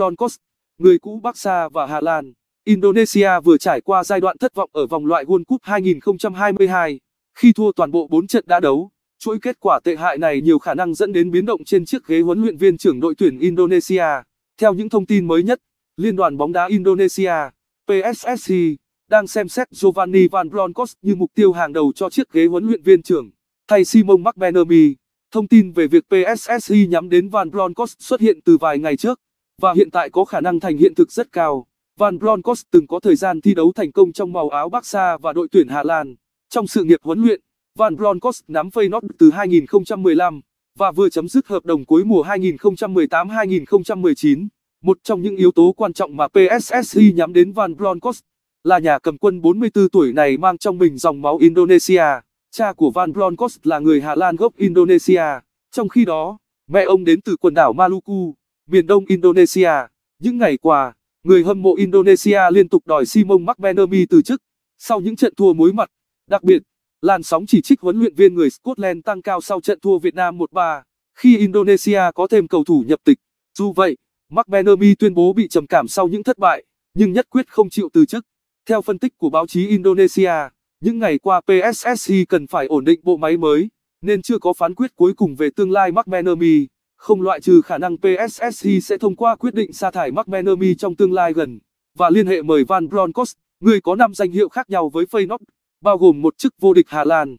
Broncos, người cũ Barca và Hà Lan. Indonesia vừa trải qua giai đoạn thất vọng ở vòng loại World Cup 2022, khi thua toàn bộ 4 trận đã đấu. Chuỗi kết quả tệ hại này nhiều khả năng dẫn đến biến động trên chiếc ghế huấn luyện viên trưởng đội tuyển Indonesia. Theo những thông tin mới nhất, Liên đoàn bóng đá Indonesia, PSSI, đang xem xét Giovanni Van Bronckhorst như mục tiêu hàng đầu cho chiếc ghế huấn luyện viên trưởng, thay Simon McManamy. Thông tin về việc PSSI nhắm đến Van Bronckhorst xuất hiện từ vài ngày trước và hiện tại có khả năng thành hiện thực rất cao. Van Bronckhorst từng có thời gian thi đấu thành công trong màu áo Barca và đội tuyển Hà Lan. Trong sự nghiệp huấn luyện, Van Bronckhorst nắm Feyenoord từ 2015 và vừa chấm dứt hợp đồng cuối mùa 2018-2019. Một trong những yếu tố quan trọng mà PSSI nhắm đến Van Bronckhorst là nhà cầm quân 44 tuổi này mang trong mình dòng máu Indonesia. Cha của Van Bronckhorst là người Hà Lan gốc Indonesia, trong khi đó, mẹ ông đến từ quần đảo Maluku. Biển Đông Indonesia. Những ngày qua, người hâm mộ Indonesia liên tục đòi Simon McManamy từ chức sau những trận thua mối mặt. Đặc biệt, làn sóng chỉ trích huấn luyện viên người Scotland tăng cao sau trận thua Việt Nam 1-3 khi Indonesia có thêm cầu thủ nhập tịch. Dù vậy, McManamy tuyên bố bị trầm cảm sau những thất bại, nhưng nhất quyết không chịu từ chức. Theo phân tích của báo chí Indonesia, những ngày qua PSSI cần phải ổn định bộ máy mới, nên chưa có phán quyết cuối cùng về tương lai McManamy. Không loại trừ khả năng PSSC sẽ thông qua quyết định sa thải McManamy trong tương lai gần, và liên hệ mời Van Bronckhorst, người có 5 danh hiệu khác nhau với Feyenoord, bao gồm một chức vô địch Hà Lan.